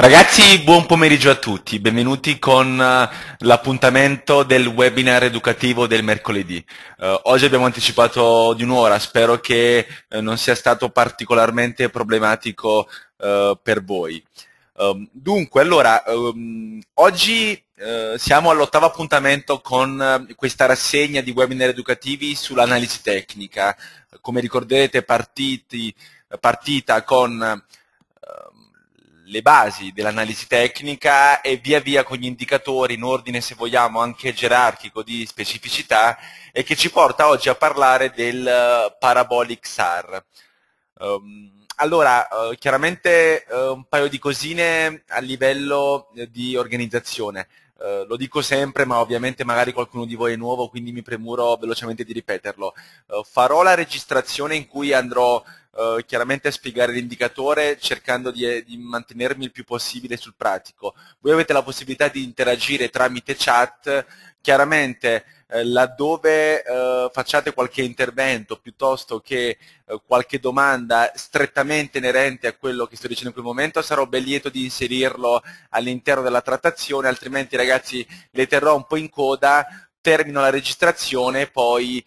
Ragazzi, buon pomeriggio a tutti, benvenuti con eh, l'appuntamento del webinar educativo del mercoledì. Uh, oggi abbiamo anticipato di un'ora, spero che eh, non sia stato particolarmente problematico per voi. Um, dunque, allora, um, oggi siamo all'ottavo appuntamento con questa rassegna di webinar educativi sull'analisi tecnica. Come ricorderete, partiti, partita con le basi dell'analisi tecnica e via via con gli indicatori in ordine se vogliamo anche gerarchico di specificità e che ci porta oggi a parlare del eh, parabolic SAR. Um, allora, eh, chiaramente eh, un paio di cosine a livello di organizzazione. Eh, lo dico sempre, ma ovviamente magari qualcuno di voi è nuovo, quindi mi premuro velocemente di ripeterlo. Eh, farò la registrazione in cui andrò eh, chiaramente a spiegare l'indicatore cercando di, di, mantenermi il più possibile sul pratico. Voi avete la possibilità di interagire tramite chat, chiaramente eh, laddove eh, facciate qualche intervento piuttosto che eh, qualche domanda strettamente inerente a quello che sto dicendo in quel momento, sarò ben lieto di inserirlo all'interno della trattazione, altrimenti ragazzi le terrò un po' in coda, termino la registrazione e poi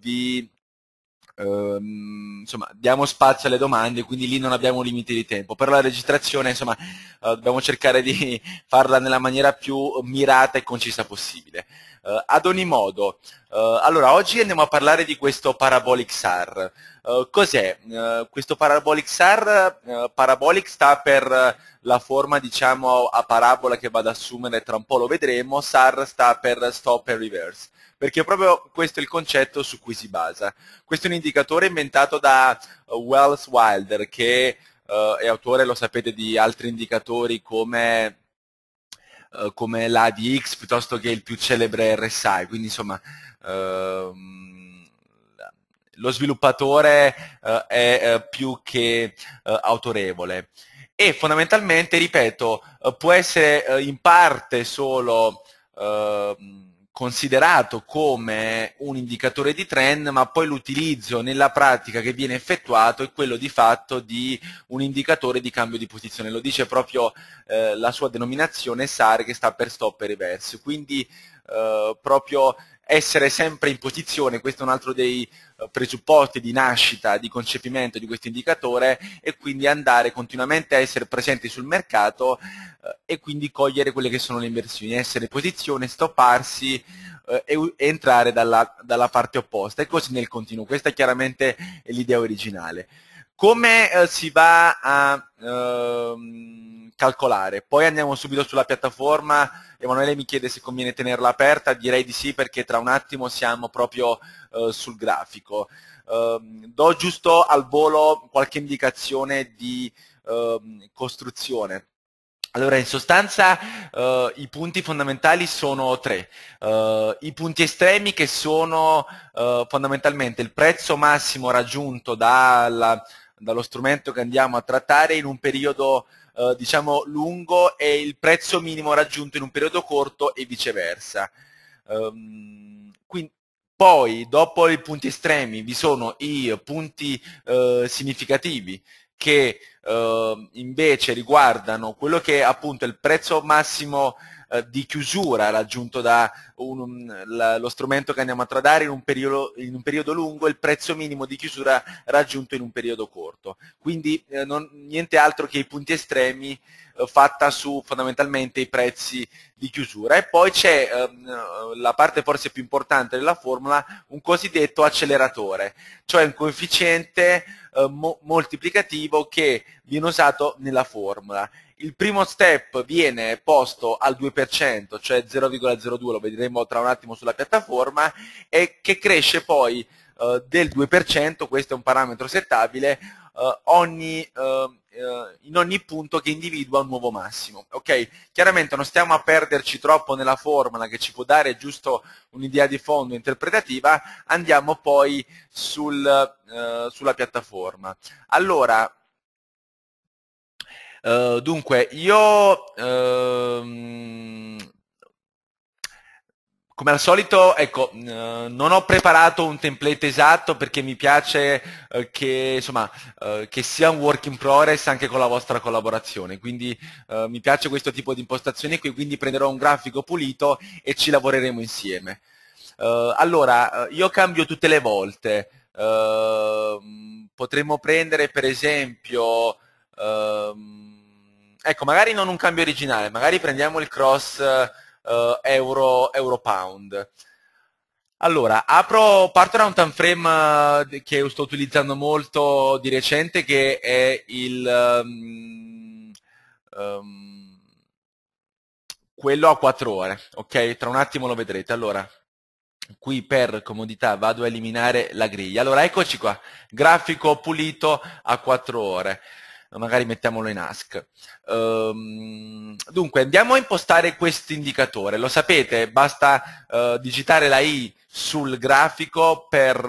vi... Um, insomma, diamo spazio alle domande, quindi lì non abbiamo limiti di tempo. però la registrazione, insomma, uh, dobbiamo cercare di farla nella maniera più mirata e concisa possibile. Uh, ad ogni modo, uh, allora oggi andiamo a parlare di questo Parabolic SAR. Uh, cos'è? questo Parabolic SAR, Parabolic sta per la forma diciamo a parabola che vado ad assumere, tra un po' lo vedremo, SAR sta per Stop and Reverse perché proprio questo è il concetto su cui si basa. Questo è un indicatore inventato da Wells Wilder, che è autore, lo sapete, di altri indicatori come eh, come l'ADX piuttosto che il più celebre RSI, quindi insomma ehm, lo sviluppatore eh, è eh, più che eh, autorevole e fondamentalmente, ripeto, può essere in parte solo ehm, considerato come un indicatore di trend, ma poi l'utilizzo nella pratica che viene effettuato è quello di fatto di un indicatore di cambio di posizione. Lo dice proprio eh, la sua denominazione SAR che sta per stop e reverse. Quindi eh, proprio essere sempre in posizione, questo è un altro dei eh, presupposti di nascita, di concepimento di questo indicatore e quindi andare continuamente a essere presenti sul mercato eh, e quindi cogliere quelle che sono le inversioni, essere in posizione, stopparsi eh, e, entrare dalla, dalla parte opposta e così nel continuo. Questa è chiaramente l'idea originale. Come si va a... Ehm, calcolare. Poi andiamo subito sulla piattaforma, Emanuele mi chiede se conviene tenerla aperta, direi di sì perché tra un attimo siamo proprio eh, sul grafico. Eh, do giusto al volo qualche indicazione di eh, costruzione. Allora, in sostanza uh, i punti fondamentali sono tre. Uh, I punti estremi che sono uh, fondamentalmente il prezzo massimo raggiunto dalla, dallo strumento che andiamo a trattare in un periodo eh, diciamo, lungo e il prezzo minimo raggiunto in un periodo corto e viceversa. Um, ehm, quindi, poi, dopo i punti estremi, vi sono i punti eh, significativi che eh, invece riguardano quello che è appunto il prezzo massimo eh, di chiusura raggiunto da un, la, lo strumento che andiamo a tradare in un, periodo, in un, periodo, lungo e il prezzo minimo di chiusura raggiunto in un periodo corto. Quindi eh, non, niente altro che i punti estremi eh, fatta su fondamentalmente i prezzi di chiusura. E poi c'è ehm, eh, la parte forse più importante della formula, un cosiddetto acceleratore, cioè un coefficiente eh, mo moltiplicativo che viene usato nella formula il primo step viene posto al 2%, cioè 0,02, lo vedremo tra un attimo sulla piattaforma, e che cresce poi eh, del 2%, questo è un parametro settabile, eh, ogni, eh, eh, in ogni punto che individua un nuovo massimo. Okay? Chiaramente non stiamo a perderci troppo nella formula che ci può dare giusto un'idea di fondo interpretativa, andiamo poi sul, eh, sulla piattaforma. Allora, Ehm, dunque, io... Uh, come al solito, ecco, non ho preparato un template esatto perché mi piace eh, che, insomma, eh, che, sia un work in progress anche con la vostra collaborazione, quindi eh, mi piace questo tipo di impostazione qui, quindi prenderò un grafico pulito e ci lavoreremo insieme. allora, io cambio tutte le volte, ehm, potremmo prendere per esempio ecco, magari non un cambio originale, magari prendiamo il cross eh, euro, euro pound. Allora, apro, parto da un time frame eh, che sto utilizzando molto di recente che è il um, um, quello a 4 ore, ok? Tra un attimo lo vedrete. Allora, qui per comodità vado a eliminare la griglia. Allora, eccoci qua, grafico pulito a 4 ore magari mettiamolo in ask. Um, dunque, andiamo a impostare questo indicatore. Lo sapete, basta uh, digitare la I sul grafico per,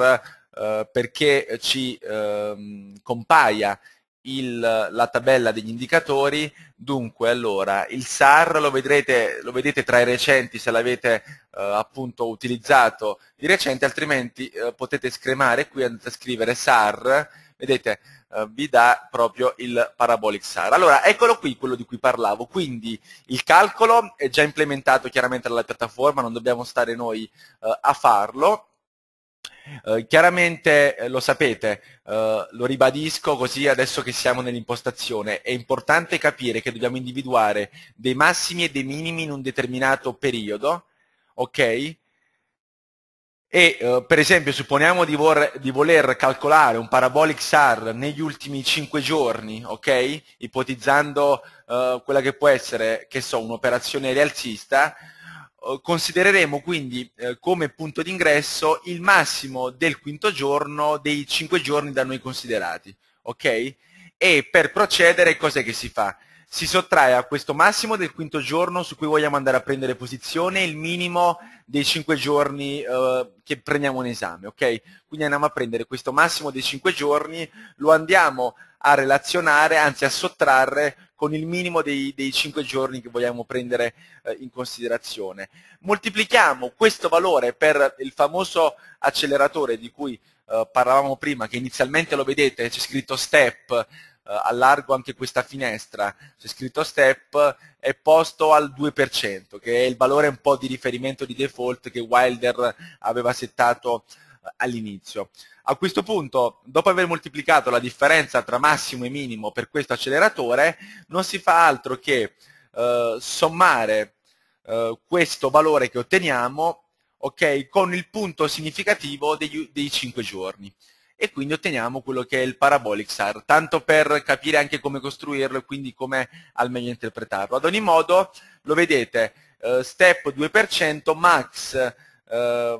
uh, perché ci uh, compaia il, la tabella degli indicatori. Dunque, allora, il SAR lo, vedrete, lo vedete tra i recenti se l'avete eh, appunto utilizzato di recente, altrimenti eh, potete scremare qui, andate a scrivere SAR, vedete, eh, vi dà proprio il parabolic SAR. Allora, eccolo qui quello di cui parlavo, quindi il calcolo è già implementato chiaramente dalla piattaforma, non dobbiamo stare noi eh, a farlo, Uh, chiaramente eh, lo sapete, uh, lo ribadisco così adesso che siamo nell'impostazione, è importante capire che dobbiamo individuare dei massimi e dei minimi in un determinato periodo, ok? e eh, per esempio supponiamo di, di, voler calcolare un parabolic SAR negli ultimi 5 giorni, okay? ipotizzando eh, quella che può essere che so, un'operazione rialzista, eh, considereremo quindi eh, come punto d'ingresso il massimo del quinto giorno dei 5 giorni da noi considerati. Okay? E per procedere cos'è che si fa? si sottrae a questo massimo del quinto giorno su cui vogliamo andare a prendere posizione il minimo dei cinque giorni eh, che prendiamo in esame, ok? Quindi andiamo a prendere questo massimo dei cinque giorni, lo andiamo a relazionare, anzi a sottrarre con il minimo dei, dei cinque giorni che vogliamo prendere eh, in considerazione. Moltiplichiamo questo valore per il famoso acceleratore di cui eh, parlavamo prima, che inizialmente lo vedete, c'è scritto step, eh, allargo anche questa finestra, c'è scritto step, è posto al 2%, che è il valore un po' di riferimento di default che Wilder aveva settato eh, all'inizio. A questo punto, dopo aver moltiplicato la differenza tra massimo e minimo per questo acceleratore, non si fa altro che eh, sommare eh, questo valore che otteniamo okay, con il punto significativo degli, dei 5 giorni e quindi otteniamo quello che è il parabolic SAR, tanto per capire anche come costruirlo e quindi come al meglio interpretarlo. Ad ogni modo, lo vedete, eh, step 2%, max, eh,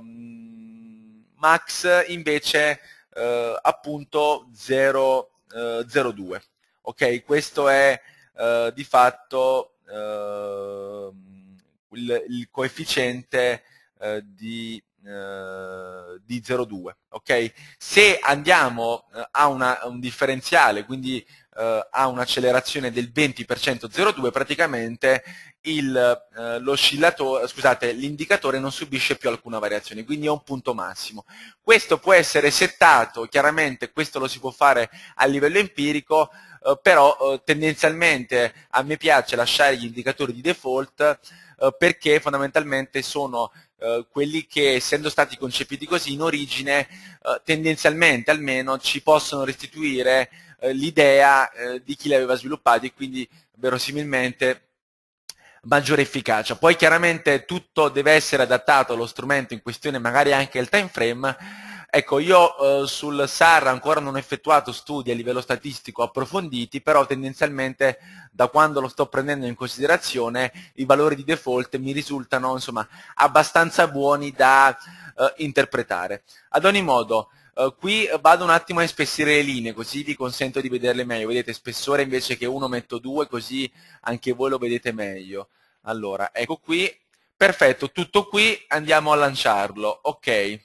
max invece eh, appunto 0,02. Eh, ok, questo è eh, di fatto ehm, il, il, coefficiente eh, di eh, di 0,2. Okay? Se andiamo eh, a una, un differenziale, quindi eh, ha un'accelerazione del 20% 0,2, praticamente eh, l'indicatore non subisce più alcuna variazione, quindi è un punto massimo. Questo può essere settato, chiaramente questo lo si può fare a livello empirico, eh, però eh, tendenzialmente a me piace lasciare gli indicatori di default eh, perché fondamentalmente sono eh, quelli che essendo stati concepiti così in origine tendenzialmente almeno ci possono restituire eh, l'idea eh, di chi l'aveva sviluppato e quindi verosimilmente maggiore efficacia. Poi chiaramente tutto deve essere adattato allo strumento in questione, magari anche al time frame. Ecco, io eh, sul SAR ancora non ho effettuato studi a livello statistico approfonditi, però tendenzialmente da quando lo sto prendendo in considerazione i valori di default mi risultano insomma, abbastanza buoni da eh, interpretare. Ad ogni modo, eh, qui vado un attimo a spessire le linee, così vi consento di vederle meglio. Vedete, spessore invece che uno metto due così anche voi lo vedete meglio. Allora, ecco qui. Perfetto, tutto qui, andiamo a lanciarlo. Ok.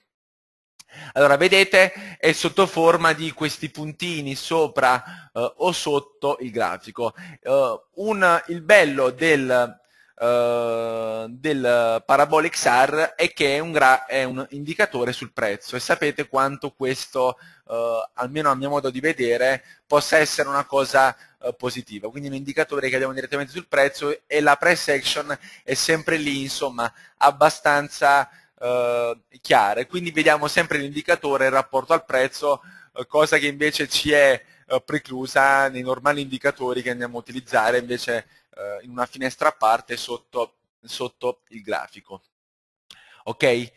Allora, vedete, è sotto forma di questi puntini sopra uh, o sotto il grafico. Uh, un, il bello del eh, del parabolic SAR è che è un, è un, indicatore sul prezzo e sapete quanto questo, eh, almeno a mio modo di vedere, possa essere una cosa eh, positiva. Quindi un indicatore che abbiamo direttamente sul prezzo e la price action è sempre lì, insomma, abbastanza eh, chiara. Quindi vediamo sempre l'indicatore in rapporto al prezzo, eh, cosa che invece ci è eh, preclusa nei normali indicatori che andiamo a utilizzare, invece eh, in una finestra a parte sotto, sotto il grafico. Okay?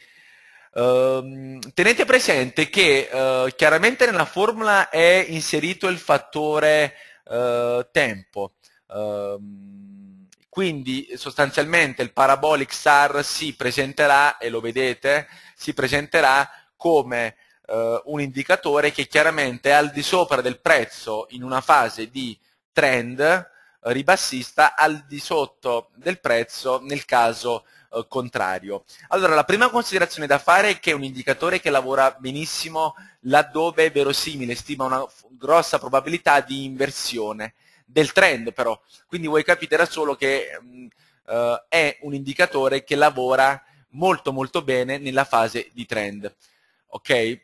Um, tenete presente che uh, chiaramente nella formula è inserito il fattore uh, tempo, um, quindi sostanzialmente il parabolic SAR si presenterà, e lo vedete, si presenterà come uh, un indicatore che chiaramente è al di sopra del prezzo in una fase di trend, ribassista al di sotto del prezzo nel caso eh, contrario. Allora, la prima considerazione da fare è che è un indicatore che lavora benissimo laddove è verosimile, stima una grossa probabilità di inversione del trend però, quindi voi capite da solo che mh, mm, eh, è un indicatore che lavora molto molto bene nella fase di trend. Okay?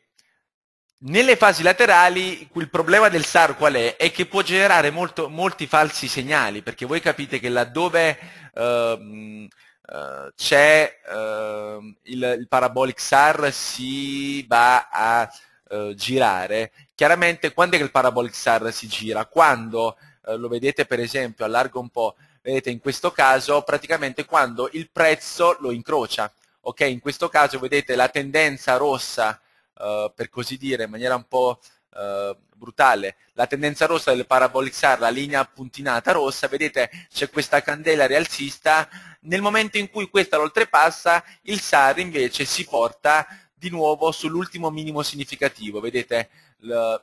Nelle fasi laterali il problema del SAR qual è? È che può generare molto, molti falsi segnali, perché voi capite che laddove ehm, eh, c'è ehm, il, il, parabolic SAR si va a eh, girare. Chiaramente quando è che il parabolic SAR si gira? Quando, eh, lo vedete per esempio, allargo un po', vedete in questo caso praticamente quando il prezzo lo incrocia. Okay? In questo caso vedete la tendenza rossa eh, per così dire, in maniera un po' eh, brutale, la tendenza rossa del parabolic SAR, la linea puntinata rossa, vedete c'è questa candela rialzista, nel momento in cui questa lo oltrepassa, il SAR invece si porta di nuovo sull'ultimo minimo significativo, vedete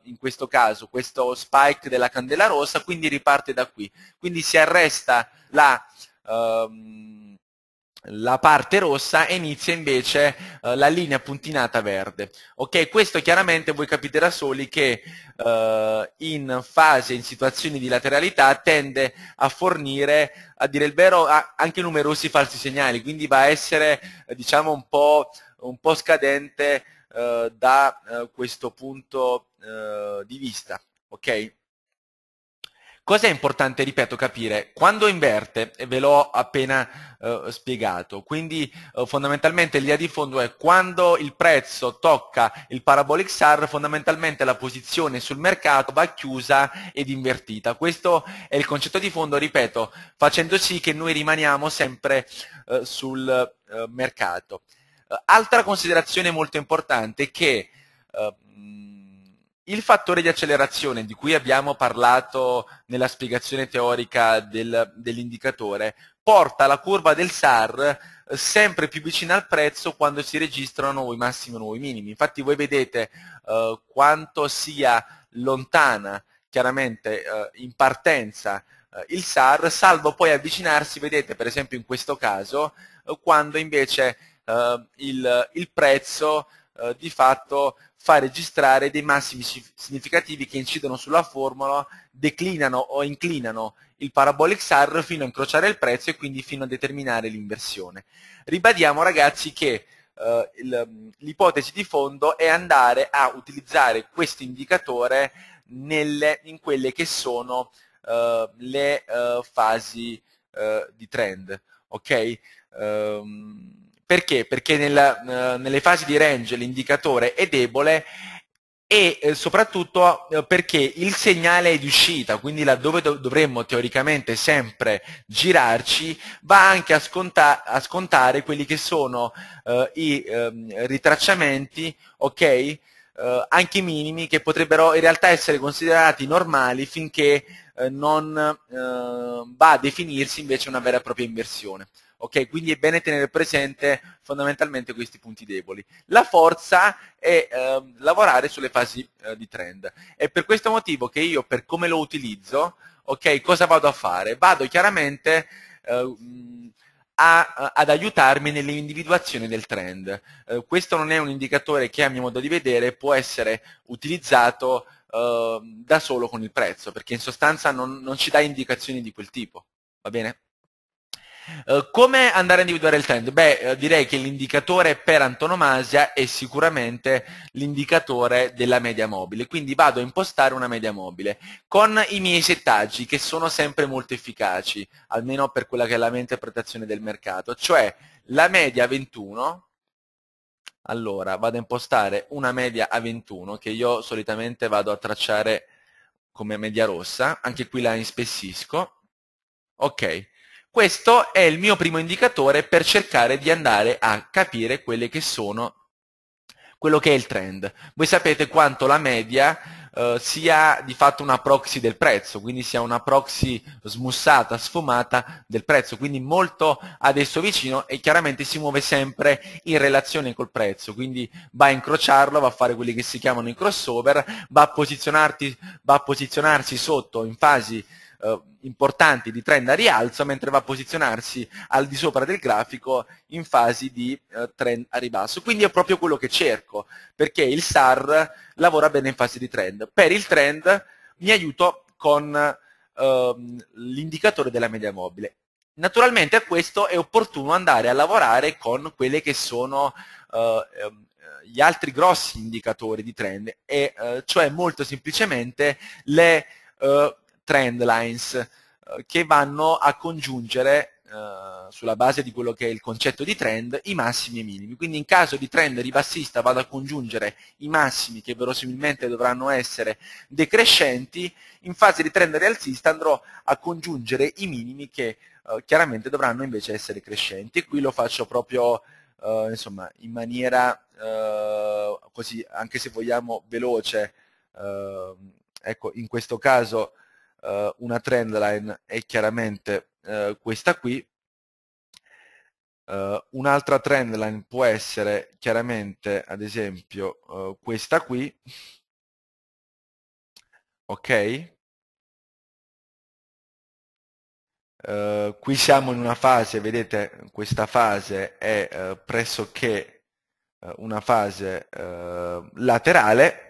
in questo caso questo spike della candela rossa, quindi riparte da qui, quindi si arresta la... Um, la parte rossa e inizia invece eh, la linea puntinata verde. Okay, questo chiaramente voi capite da soli che eh, in fase, in situazioni di lateralità, tende a fornire, a dire il vero, anche numerosi falsi segnali, quindi va a essere eh, diciamo un, po', un po', scadente eh, da eh, questo punto di vista. Okay? Cosa è importante, ripeto, capire? Quando inverte, e ve l'ho appena eh, spiegato, quindi eh, fondamentalmente l'idea di fondo è quando il prezzo tocca il parabolic SAR, fondamentalmente la posizione sul mercato va chiusa ed invertita. Questo è il concetto di fondo, ripeto, facendo sì che noi rimaniamo sempre eh, sul eh, mercato. Eh, altra considerazione molto importante è che eh, il fattore di accelerazione di cui abbiamo parlato nella spiegazione teorica del, dell'indicatore porta la curva del SAR eh, sempre più vicina al prezzo quando si registrano nuovi massimi e nuovi minimi. Infatti voi vedete eh, quanto sia lontana chiaramente eh, in partenza eh, il SAR, salvo poi avvicinarsi, vedete per esempio in questo caso, eh, quando invece eh, il, il prezzo di fatto fa registrare dei massimi significativi che incidono sulla formula, declinano o inclinano il parabolic SAR fino a incrociare il prezzo e quindi fino a determinare l'inversione. Ribadiamo ragazzi che eh, l'ipotesi di fondo è andare a utilizzare questo indicatore nelle, in quelle che sono eh, le eh, fasi eh, di trend. Okay? Um, perché? Perché nella, eh, nelle fasi di range l'indicatore è debole e eh, soprattutto eh, perché il segnale è di uscita, quindi laddove do dovremmo teoricamente sempre girarci, va anche a, sconta a scontare quelli che sono eh, i ehm, ritracciamenti, okay, eh, anche minimi, che potrebbero in realtà essere considerati normali finché eh, non va a definirsi invece una vera e propria inversione. Okay? Quindi è bene tenere presente fondamentalmente questi punti deboli. La forza è eh, lavorare sulle fasi eh, di trend. È per questo motivo che io, per come lo utilizzo, okay, cosa vado a fare? Vado chiaramente... Eh, a, ad aiutarmi nell'individuazione del trend. Eh, questo non è un indicatore che a mio modo di vedere può essere utilizzato eh, da solo con il prezzo, perché in sostanza non, non ci dà indicazioni di quel tipo. Va bene? Eh, come andare a individuare il trend? Beh, eh, direi che l'indicatore per antonomasia è sicuramente l'indicatore della media mobile, quindi vado a impostare una media mobile con i miei settaggi che sono sempre molto efficaci, almeno per quella che è la mia interpretazione del mercato, cioè la media 21, allora, vado a impostare una media a 21 che io solitamente vado a tracciare come media rossa, anche qui la inspessisco. Ok, questo è il mio primo indicatore per cercare di andare a capire quelle che sono quello che è il trend. Voi sapete quanto la media eh, sia di fatto una proxy del prezzo, quindi sia una proxy smussata, sfumata del prezzo, quindi molto adesso vicino e chiaramente si muove sempre in relazione col prezzo, quindi va a incrociarlo, va a fare quelli che si chiamano i crossover, va a, va a posizionarsi sotto in fasi eh, importanti di trend a rialzo, mentre va a posizionarsi al di sopra del grafico in fasi di eh, trend a ribasso. Quindi è proprio quello che cerco, perché il SAR lavora bene in fase di trend. Per il trend mi aiuto con ehm, l'indicatore della media mobile. Naturalmente a questo è opportuno andare a lavorare con quelli che sono eh, ehm, gli altri grossi indicatori di trend, e eh, cioè molto semplicemente le eh, trend lines eh, che vanno a congiungere eh, sulla base di quello che è il concetto di trend, i massimi e i minimi. Quindi in caso di trend ribassista vado a congiungere i massimi che verosimilmente dovranno essere decrescenti, in fase di trend rialzista andrò a congiungere i minimi che eh, chiaramente dovranno invece essere crescenti. E qui lo faccio proprio eh, insomma, in maniera eh, così, anche se vogliamo, veloce. Eh, ecco, in questo caso eh, una trendline è chiaramente eh, questa qui, Uh, un'altra trendline può essere chiaramente, ad esempio, uh, questa qui, ok? Uh, qui siamo in una fase, vedete, questa fase è pressoché una fase laterale,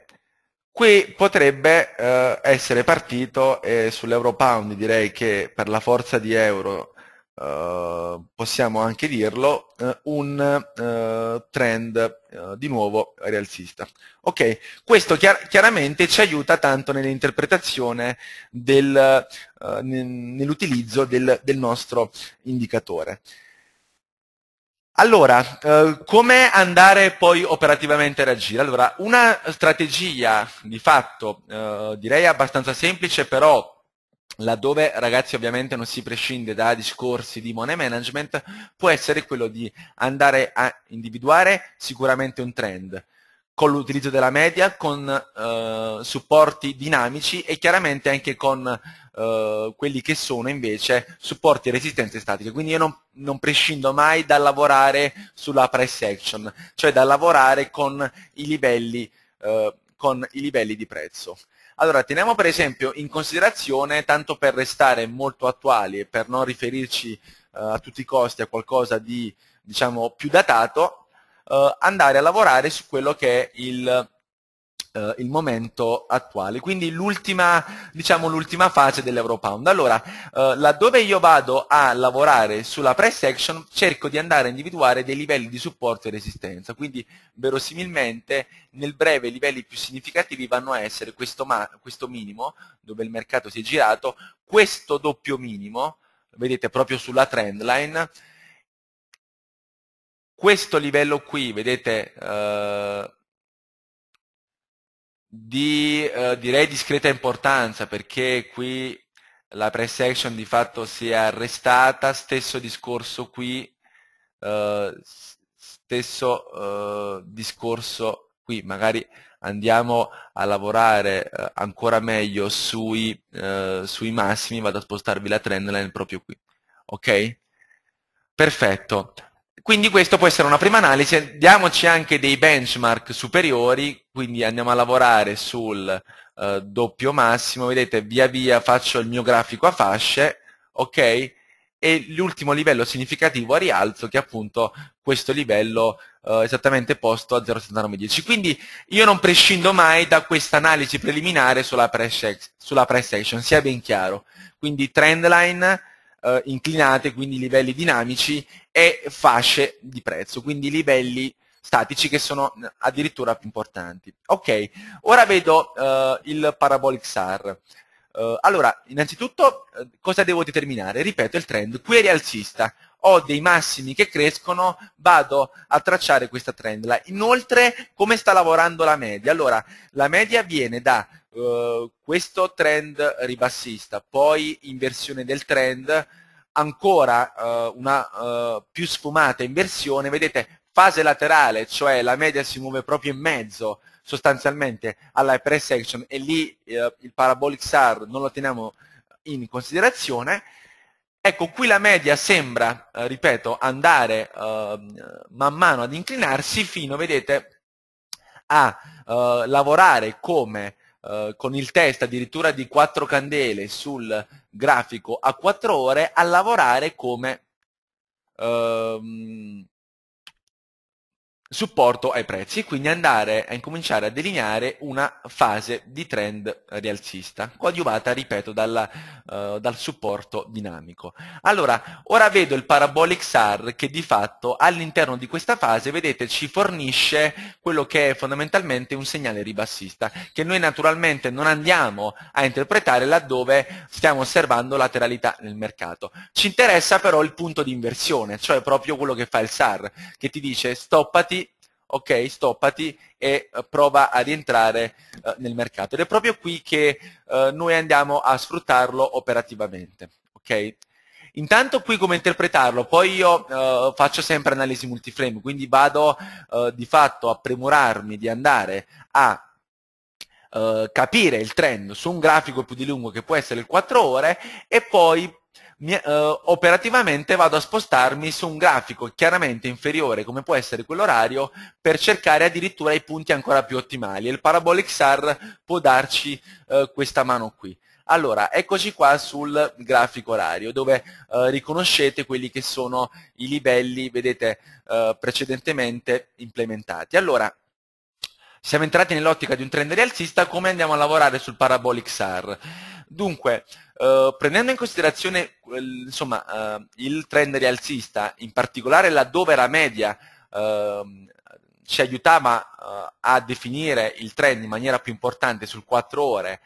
Qui potrebbe eh, essere partito e sull'Europound direi che per la forza di euro eh, possiamo anche dirlo, eh, un eh, trend eh, di nuovo rialzista. ok questo chiar chiaramente ci aiuta tanto nell'interpretazione, eh, nell'utilizzo del, del nostro indicatore. Allora, eh, come andare poi operativamente a reagire? Allora, una strategia di fatto, eh, direi abbastanza semplice, però laddove ragazzi ovviamente non si prescinde da discorsi di money management, può essere quello di andare a individuare sicuramente un trend con l'utilizzo della media, con eh, supporti dinamici e chiaramente anche con eh, quelli che sono invece supporti resistenze statiche. Quindi io non, non prescindo mai da lavorare sulla price action, cioè da lavorare con i livelli, eh, con i livelli di prezzo. Allora, teniamo per esempio in considerazione, tanto per restare molto attuali e per non riferirci eh, a tutti i costi a qualcosa di diciamo, più datato, eh, andare a lavorare su quello che è il, eh, il momento attuale, quindi l'ultima diciamo, fase dell'Europound. Allora, eh, laddove io vado a lavorare sulla press action, cerco di andare a individuare dei livelli di supporto e resistenza, quindi verosimilmente nel breve i livelli più significativi vanno a essere questo, questo minimo, dove il mercato si è girato, questo doppio minimo, vedete proprio sulla trend trendline, questo livello qui, vedete, eh, di eh, direi discreta importanza perché qui la price action di fatto si è arrestata, stesso discorso qui, eh, stesso eh, discorso qui, magari andiamo a lavorare eh, ancora meglio sui, eh, sui massimi, vado a spostarvi la trendline proprio qui, ok? Perfetto, quindi questo può essere una prima analisi, diamoci anche dei benchmark superiori, quindi andiamo a lavorare sul eh, doppio massimo, vedete via via faccio il mio grafico a fasce, ok? E l'ultimo livello significativo a rialzo che è appunto questo livello eh, esattamente posto a 0,7910. Quindi io non prescindo mai da questa analisi preliminare sulla price, sulla price action, sia ben chiaro. Quindi trendline eh, inclinate, quindi livelli dinamici, e fasce di prezzo, quindi livelli statici che sono addirittura più importanti. Ok, ora vedo eh, il Parabolic SAR. Eh, allora, innanzitutto eh, cosa devo determinare? Ripeto il trend, qui è rialzista, ho dei massimi che crescono, vado a tracciare questa trend. Inoltre, come sta lavorando la media? Allora, la media viene da eh, questo trend ribassista, poi inversione del trend, ancora eh, una eh, più sfumata inversione, vedete fase laterale, cioè la media si muove proprio in mezzo sostanzialmente alla price action e lì eh, il parabolic SAR non lo teniamo in considerazione, Ecco, qui la media sembra, eh, ripeto, andare eh, man mano ad inclinarsi fino, vedete, a eh, lavorare come eh, con il test addirittura di quattro candele sul grafico a quattro ore a lavorare come ehm, supporto ai prezzi e quindi andare a incominciare a delineare una fase di trend rialzista, coadiuvata, ripeto, dalla, uh, eh, dal supporto dinamico. Allora, ora vedo il parabolic SAR che di fatto all'interno di questa fase, vedete, ci fornisce quello che è fondamentalmente un segnale ribassista, che noi naturalmente non andiamo a interpretare laddove stiamo osservando lateralità nel mercato. Ci interessa però il punto di inversione, cioè proprio quello che fa il SAR, che ti dice stoppati ok, stoppati e eh, prova ad entrare eh, nel mercato. Ed è proprio qui che eh, noi andiamo a sfruttarlo operativamente, ok? Intanto qui come interpretarlo, poi io eh, faccio sempre analisi multiframe, quindi vado eh, di fatto a premurarmi di andare a capire il trend su un grafico più di lungo che può essere il 4 ore e poi mi, eh, operativamente vado a spostarmi su un grafico chiaramente inferiore come può essere quello orario per cercare addirittura i punti ancora più ottimali e il Parabolic SAR può darci eh, questa mano qui. Allora, eccoci qua sul grafico orario dove eh, riconoscete quelli che sono i livelli, vedete, eh, precedentemente implementati. Allora, siamo entrati nell'ottica di un trend rialzista, come andiamo a lavorare sul Parabolic SAR? Dunque, eh, prendendo in considerazione insomma, eh, il trend rialzista, in particolare laddove la media ehm, ci aiutava eh, a definire il trend in maniera più importante sul 4 ore,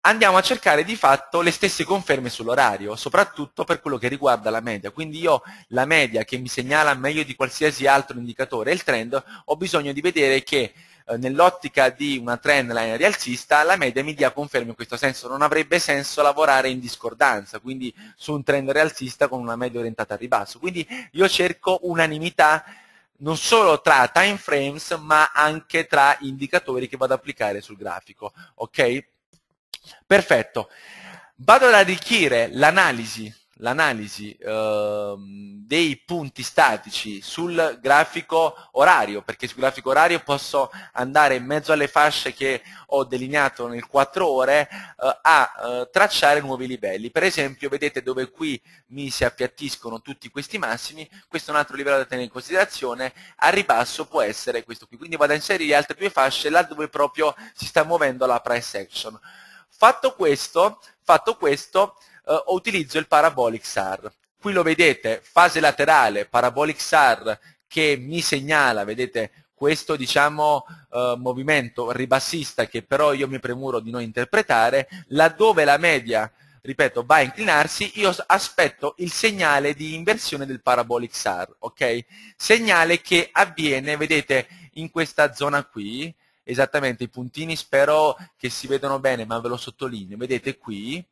andiamo a cercare di fatto le stesse conferme sull'orario, soprattutto per quello che riguarda la media. Quindi io la media che mi segnala meglio di qualsiasi altro indicatore, il trend, ho bisogno di vedere che eh, nell'ottica di una trend trendline rialzista la media mi dia conferma in questo senso, non avrebbe senso lavorare in discordanza, quindi su un trend rialzista con una media orientata al ribasso. Quindi io cerco unanimità non solo tra time frames ma anche tra indicatori che vado ad applicare sul grafico. Ok? Perfetto. Vado ad arricchire l'analisi l'analisi eh, dei punti statici sul grafico orario, perché sul grafico orario posso andare in mezzo alle fasce che ho delineato nel 4 ore eh, a eh, tracciare nuovi livelli. Per esempio, vedete dove qui mi si appiattiscono tutti questi massimi, questo è un altro livello da tenere in considerazione, a ribasso può essere questo qui, quindi vado a inserire altre due fasce là dove proprio si sta muovendo la price action. Fatto questo, fatto questo eh, utilizzo il Parabolic SAR. Qui lo vedete, fase laterale, Parabolic SAR che mi segnala, vedete, questo diciamo, eh, movimento ribassista che però io mi premuro di non interpretare, laddove la media ripeto, va a inclinarsi, io aspetto il segnale di inversione del parabolic SAR, ok? Segnale che avviene, vedete, in questa zona qui, esattamente i puntini spero che si vedano bene, ma ve lo sottolineo, vedete qui,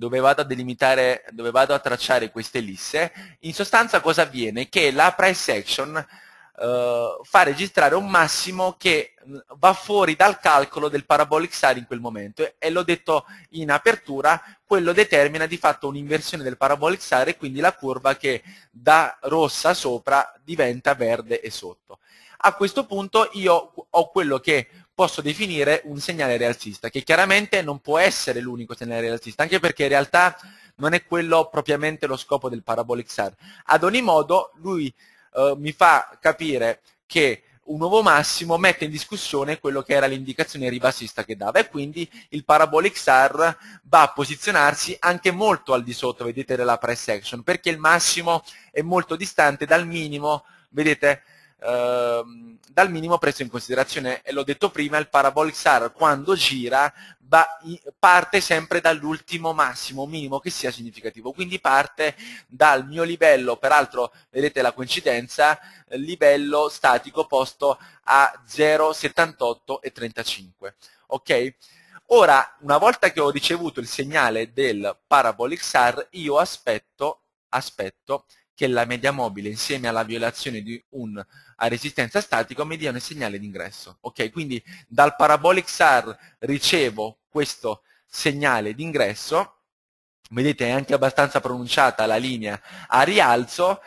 dove vado a delimitare, dove vado a tracciare queste ellisse, in sostanza cosa avviene? Che la price action Uh, eh, fa registrare un massimo che mm, va fuori dal calcolo del parabolic SAR in quel momento e, e l'ho detto in apertura, quello determina di fatto un'inversione del parabolic SAR e quindi la curva che da rossa sopra diventa verde e sotto. A questo punto io ho quello che posso definire un segnale rialzista, che chiaramente non può essere l'unico segnale rialzista, anche perché in realtà non è quello propriamente lo scopo del Parabolic SAR. Ad ogni modo, lui eh, mi fa capire che un nuovo massimo mette in discussione quello che era l'indicazione ribassista che dava e quindi il parabolic SAR va a posizionarsi anche molto al di sotto, vedete, della price action, perché il massimo è molto distante dal minimo, vedete, Ehm, dal minimo preso in considerazione. E l'ho detto prima, il parabolic SAR quando gira parte sempre dall'ultimo massimo, minimo che sia significativo, quindi parte dal mio livello, peraltro vedete la coincidenza, livello statico posto a 0,78 e 35. Okay? Ora, una volta che ho ricevuto il segnale del parabolic SAR, io aspetto, aspetto che la media mobile insieme alla violazione di un a resistenza statica mi diano il segnale d'ingresso. Ok, quindi dal parabolic SAR ricevo questo segnale d'ingresso, vedete è anche abbastanza pronunciata la linea a rialzo,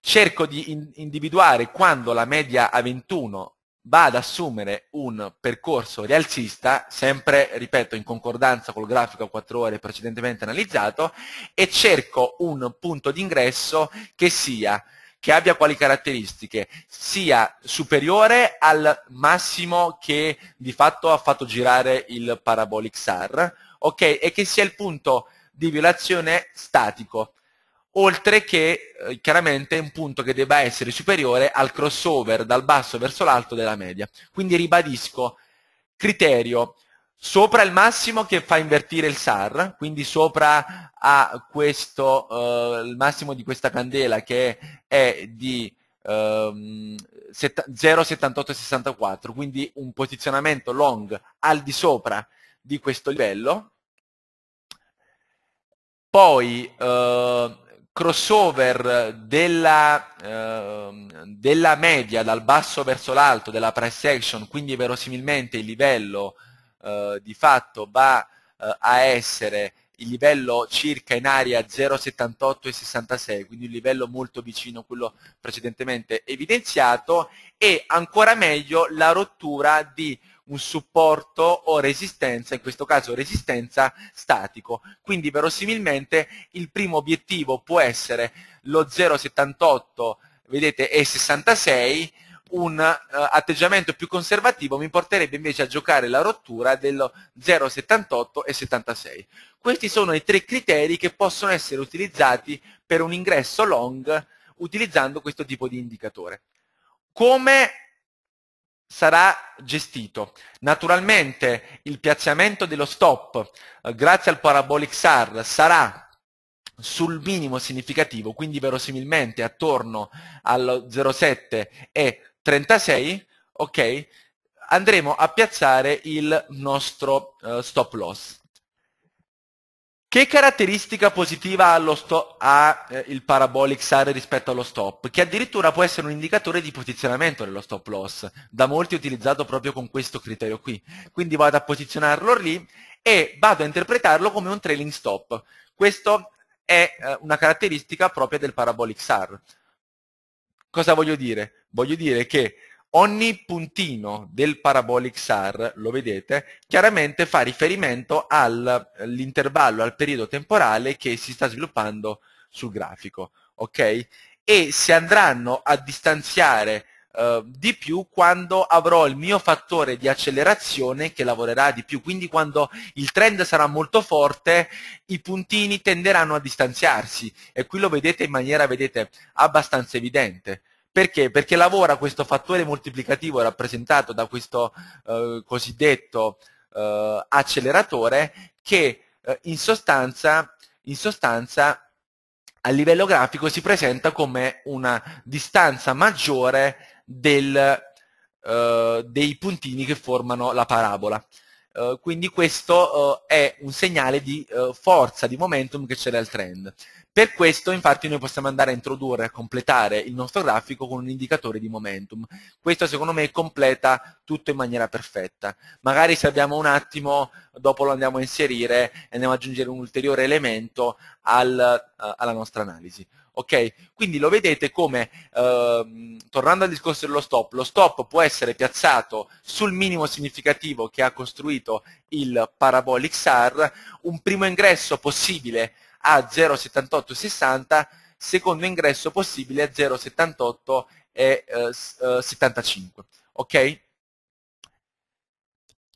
cerco di individuare quando la media A21 va ad assumere un percorso rialzista, sempre, ripeto, in concordanza col grafico a 4 ore precedentemente analizzato, e cerco un punto d'ingresso che sia che abbia quali caratteristiche, sia superiore al massimo che di fatto ha fatto girare il parabolic SAR, okay? e che sia il punto di violazione statico, oltre che eh, chiaramente un punto che debba essere superiore al crossover dal basso verso l'alto della media. Quindi ribadisco, criterio sopra il massimo che fa invertire il SAR, quindi sopra a questo, eh, il massimo di questa candela che è di eh, 0,7864, quindi un posizionamento long al di sopra di questo livello, poi eh, crossover della, eh, della media dal basso verso l'alto della price action, quindi verosimilmente il livello eh, di fatto va eh, a essere il livello circa in area 0,78 e 66, quindi un livello molto vicino a quello precedentemente evidenziato e ancora meglio la rottura di un supporto o resistenza, in questo caso resistenza statico. Quindi verosimilmente il primo obiettivo può essere lo 0,78, vedete, e 66, un uh, atteggiamento più conservativo mi porterebbe invece a giocare la rottura dello 0,78 e 76. Questi sono i tre criteri che possono essere utilizzati per un ingresso long utilizzando questo tipo di indicatore. Come sarà gestito. Naturalmente il piazzamento dello stop eh, grazie al parabolic SAR sarà sul minimo significativo, quindi verosimilmente attorno allo 0,7 e 36, ok? andremo a piazzare il nostro eh, stop loss. Che caratteristica positiva ha, eh, il parabolic SAR rispetto allo stop? Che addirittura può essere un indicatore di posizionamento dello stop loss, da molti utilizzato proprio con questo criterio qui. Quindi vado a posizionarlo lì e vado a interpretarlo come un trailing stop. Questa è eh, una caratteristica propria del parabolic SAR. Cosa voglio dire? Voglio dire che ogni puntino del parabolic SAR, lo vedete, chiaramente fa riferimento all'intervallo, al periodo temporale che si sta sviluppando sul grafico. Okay? E si andranno a distanziare eh, di più quando avrò il mio fattore di accelerazione che lavorerà di più. Quindi quando il trend sarà molto forte, i puntini tenderanno a distanziarsi. E qui lo vedete in maniera vedete, abbastanza evidente. Perché? Perché lavora questo fattore moltiplicativo rappresentato da questo eh, cosiddetto eh, acceleratore che eh, in, sostanza, in sostanza a livello grafico si presenta come una distanza maggiore del, eh, dei puntini che formano la parabola. Eh, quindi questo eh, è un segnale di forza, di momentum che c'è dal trend. Per questo infatti noi possiamo andare a introdurre, a completare il nostro grafico con un indicatore di momentum. Questo secondo me completa tutto in maniera perfetta. Magari se abbiamo un attimo, dopo lo andiamo a inserire e andiamo ad aggiungere un ulteriore elemento al, uh, alla nostra analisi. Ok? Quindi lo vedete come, uh, tornando al discorso dello stop, lo stop può essere piazzato sul minimo significativo che ha costruito il parabolic SAR, un primo ingresso possibile a 0,7860, secondo ingresso possibile a 0,7875. Eh, eh, ok?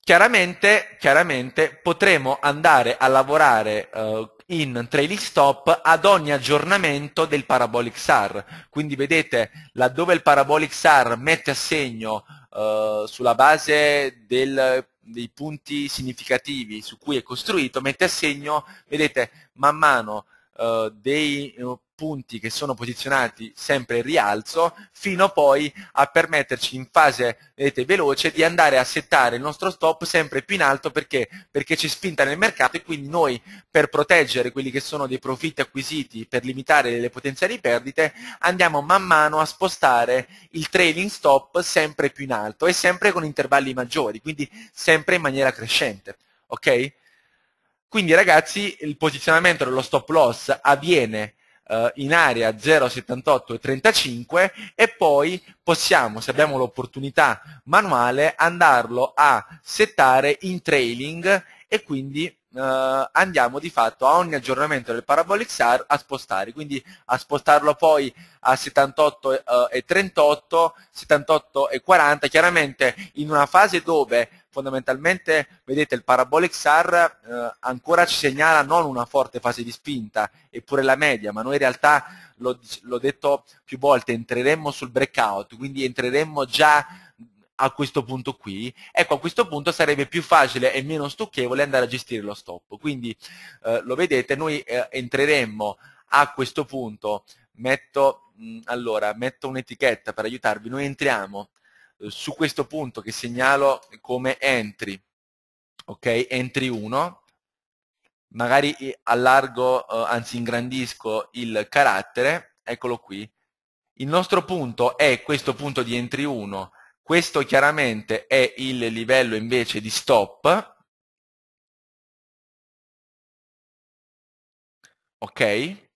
Chiaramente, chiaramente, potremo andare a lavorare eh, in trailing stop ad ogni aggiornamento del parabolic SAR. Quindi vedete, laddove il parabolic SAR mette a segno eh, sulla base del dei punti significativi su cui è costruito, mette a segno, vedete, man mano eh, dei eh, punti che sono posizionati sempre in rialzo fino poi a permetterci in fase vedete, veloce di andare a settare il nostro stop sempre più in alto perché, perché c'è spinta nel mercato e quindi noi per proteggere quelli che sono dei profitti acquisiti per limitare le potenziali perdite andiamo man mano a spostare il trailing stop sempre più in alto e sempre con intervalli maggiori quindi sempre in maniera crescente ok? Quindi ragazzi il posizionamento dello stop loss avviene eh, in area 0,78 e 35 e poi possiamo, se abbiamo l'opportunità manuale, andarlo a settare in trailing e quindi Uh, andiamo di fatto a ogni aggiornamento del Parabolic SAR a spostare, quindi a spostarlo poi a 78 uh, eh, e 38, 78 e 40, chiaramente in una fase dove fondamentalmente vedete il parabolic SAR eh, ancora ci segnala non una forte fase di spinta, eppure la media, ma noi in realtà, l'ho detto più volte, entreremmo sul breakout, quindi entreremmo già a questo punto qui, ecco a questo punto sarebbe più facile e meno stucchevole andare a gestire lo stop. Quindi eh, lo vedete, noi eh, entreremmo a questo punto, metto, mm, allora, metto un'etichetta per aiutarvi, noi entriamo su questo punto che segnalo come entry, ok? Entry 1, magari eh, allargo, eh, anzi ingrandisco il carattere, eccolo qui. Il nostro punto è questo punto di entry 1, questo chiaramente è il livello invece di stop, ok?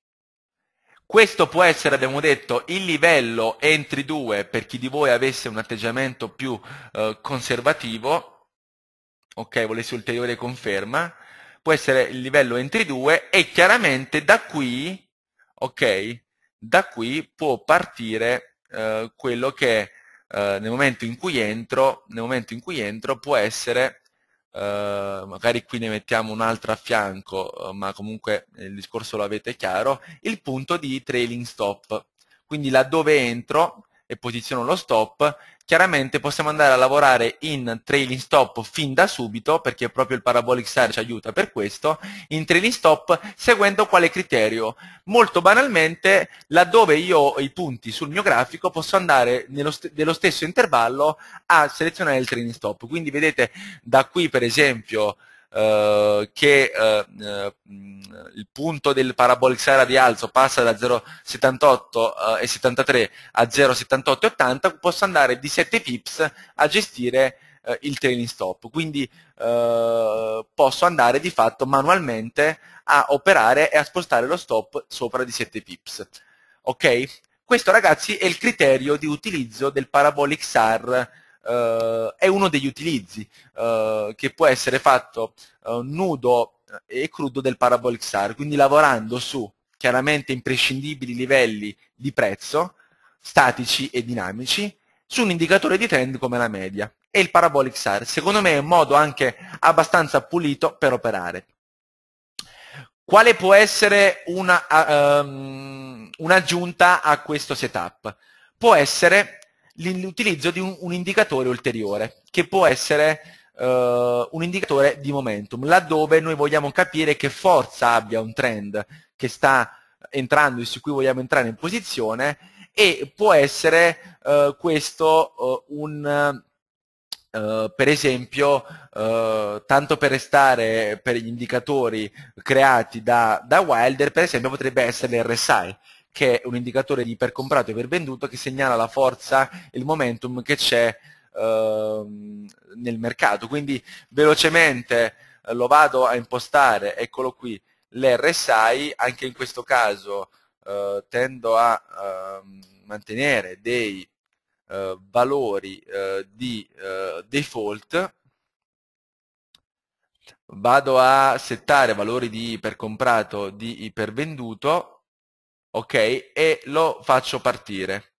Questo può essere, abbiamo detto, il livello entry 2 per chi di voi avesse un atteggiamento più eh, conservativo, ok, volesse ulteriore conferma, può essere il livello entry 2 e chiaramente da qui, ok, da qui può partire eh, quello che eh, nel momento in cui entro, nel momento in cui entro può essere eh, magari qui ne mettiamo un'altra a fianco, eh, ma comunque eh, il discorso lo avete chiaro, il punto di trailing stop. Quindi laddove entro e posiziono lo stop, chiaramente possiamo andare a lavorare in trailing stop fin da subito, perché proprio il parabolic SAR ci aiuta per questo, in trailing stop seguendo quale criterio? Molto banalmente, laddove io ho i punti sul mio grafico, posso andare nello, st nello stesso intervallo a selezionare il trailing stop. Quindi vedete, da qui per esempio eh, che eh, eh, il punto del parabolizzare di alzo passa da 0,78 eh, e 73 a 0,78 e 80, posso andare di 7 pips a gestire il training stop, quindi eh, posso andare di fatto manualmente a operare e a spostare lo stop sopra di 7 pips. Ok? Questo ragazzi è il criterio di utilizzo del parabolic SAR eh, è uno degli utilizzi eh, che può essere fatto eh, nudo e crudo del Parabolic SAR, quindi lavorando su chiaramente imprescindibili livelli di prezzo, statici e dinamici, su un indicatore di trend come la media e il Parabolic SAR. Secondo me è un modo anche abbastanza pulito per operare. Quale può essere una, um, un'aggiunta a questo setup? Può essere l'utilizzo di un, un, indicatore ulteriore, che può essere eh, un indicatore di momentum, laddove noi vogliamo capire che forza abbia un trend che sta entrando e su cui vogliamo entrare in posizione e può essere eh, questo eh, un... Uh, per esempio, uh, tanto per restare per gli indicatori creati da, da Wilder, per esempio potrebbe essere l'RSI, che è un indicatore di ipercomprato e ipervenduto che segnala la forza e il momentum che c'è eh, nel mercato. Quindi velocemente eh, lo vado a impostare, eccolo qui, l'RSI, anche in questo caso eh, tendo a ehm, mantenere dei eh, valori eh, di eh, default, vado a settare valori di ipercomprato, di ipervenduto, ok? E lo faccio partire,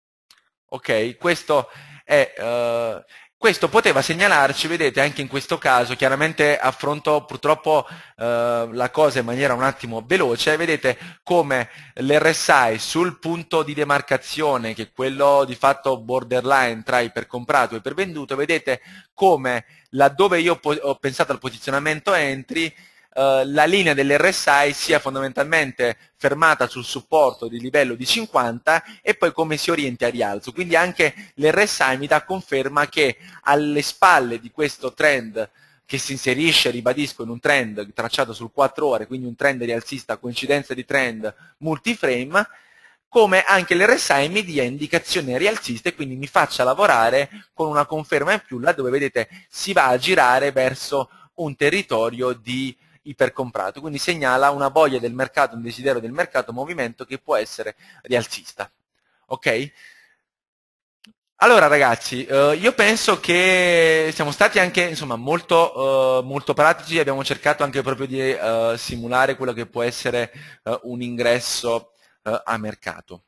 ok? Questo, è, eh, questo poteva segnalarci, vedete, anche in questo caso, chiaramente affronto purtroppo eh, la cosa in maniera un attimo veloce, vedete come l'RSI sul punto di demarcazione, che è quello di fatto borderline tra i per comprato e i per venduto, vedete come laddove io ho pensato al posizionamento entry, eh, la linea dell'RSI sia fondamentalmente fermata sul supporto di livello di 50 e poi come si orienti a rialzo. Quindi anche l'RSI mi dà conferma che alle spalle di questo trend che si inserisce, ribadisco, in un trend tracciato sul 4 ore, quindi un trend rialzista, coincidenza di trend multiframe, come anche l'RSI mi dia indicazioni rialziste e quindi mi faccia lavorare con una conferma in più là dove vedete si va a girare verso un territorio di ipercomprato, quindi segnala una voglia del mercato, un desiderio del mercato, un movimento che può essere rialzista. Ok? Allora ragazzi, eh, io penso che siamo stati anche insomma, molto, eh, molto, pratici, abbiamo cercato anche proprio di eh, simulare quello che può essere un ingresso a mercato.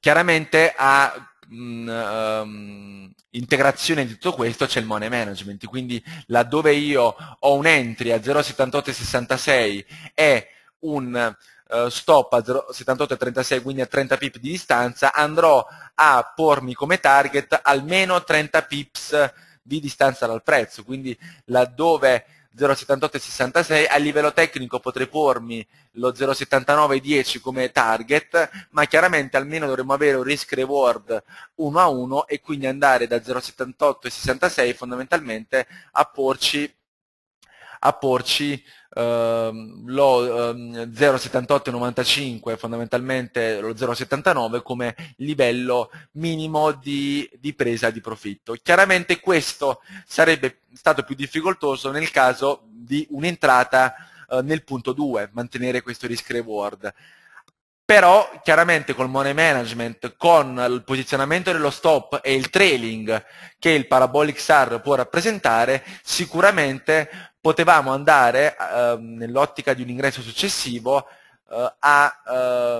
Chiaramente a mh, um, integrazione di tutto questo c'è il money management, quindi laddove io ho un entry a 0,7866 e un uh, stop a 0,7836, quindi a 30 pip di distanza, andrò a pormi come target almeno 30 pips di distanza dal prezzo, quindi laddove 0,78 e 66, a livello tecnico potrei pormi lo 0,79 e 10 come target, ma chiaramente almeno dovremmo avere un risk reward 1 a 1 e quindi andare da 0,78 e 66 fondamentalmente a porci, a porci Ehm, lo ehm, 0,7895 fondamentalmente lo 0,79 come livello minimo di, di presa di profitto. Chiaramente questo sarebbe stato più difficoltoso nel caso di un'entrata eh, nel punto 2, mantenere questo risk reward però chiaramente col money management, con il posizionamento dello stop e il trailing che il parabolic SAR può rappresentare, sicuramente potevamo andare, ehm, nell'ottica di un ingresso successivo, eh, a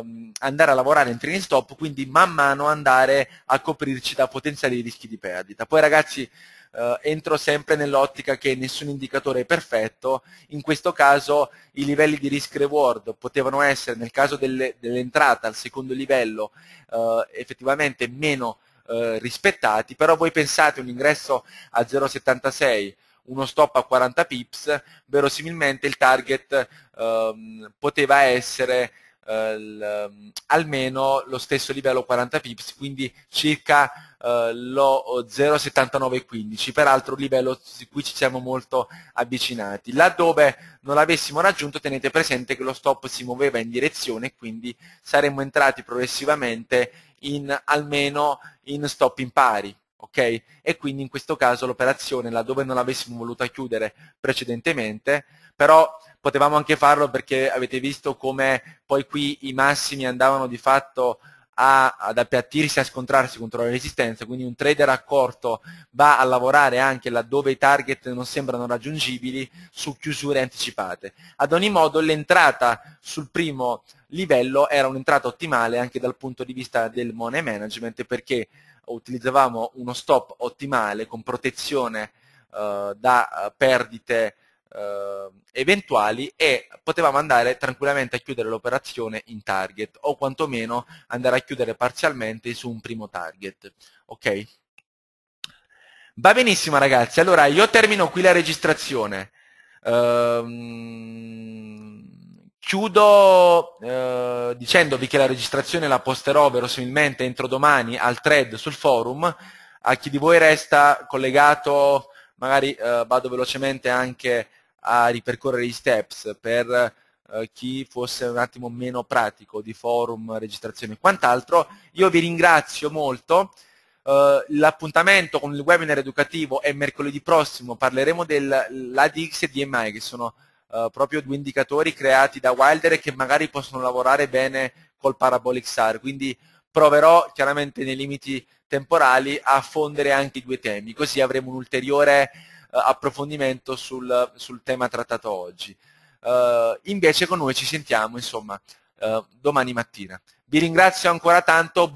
ehm, andare a lavorare in training stop, quindi man mano andare a coprirci da potenziali rischi di perdita. Poi ragazzi, Uh, entro sempre nell'ottica che nessun indicatore è perfetto, in questo caso i livelli di risk reward potevano essere nel caso delle, dell'entrata al secondo livello uh, effettivamente meno uh, rispettati, però voi pensate un ingresso a 0,76 uno stop a 40 pips, verosimilmente il target ehm, poteva essere eh, ehm, almeno lo stesso livello 40 pips, quindi circa eh, lo 0,7915, peraltro un livello su cui ci siamo molto avvicinati. Laddove non l'avessimo raggiunto tenete presente che lo stop si muoveva in direzione, e quindi saremmo entrati progressivamente in, almeno in stop impari okay? E quindi in questo caso l'operazione, laddove non l'avessimo voluta chiudere precedentemente, però potevamo anche farlo perché avete visto come poi qui i massimi andavano di fatto a, ad appiattirsi, a scontrarsi contro la resistenza, quindi un trader accorto va a lavorare anche laddove i target non sembrano raggiungibili su chiusure anticipate. Ad ogni modo l'entrata sul primo livello era un'entrata ottimale anche dal punto di vista del money management perché utilizzavamo uno stop ottimale con protezione eh, da eh, perdite eh, eventuali e potevamo andare tranquillamente a chiudere l'operazione in target o quantomeno andare a chiudere parzialmente su un primo target. Okay? Va benissimo ragazzi, allora io termino qui la registrazione. Ehm Chiudo eh, dicendovi che la registrazione la posterò verosimilmente entro domani al thread sul forum, a chi di voi resta collegato, magari eh, vado velocemente anche a ripercorrere gli steps per eh, chi fosse un attimo meno pratico di forum, registrazione e quant'altro. Io vi ringrazio molto, eh, l'appuntamento con il webinar educativo è mercoledì prossimo, parleremo dell'ADX e DMI che sono eh, proprio due indicatori creati da Wilder e che magari possono lavorare bene col Parabolic SAR, quindi proverò chiaramente nei limiti temporali a fondere anche i due temi, così avremo un ulteriore eh, approfondimento sul, sul, tema trattato oggi. Uh, invece con noi ci sentiamo insomma uh, domani mattina. Vi ringrazio ancora tanto.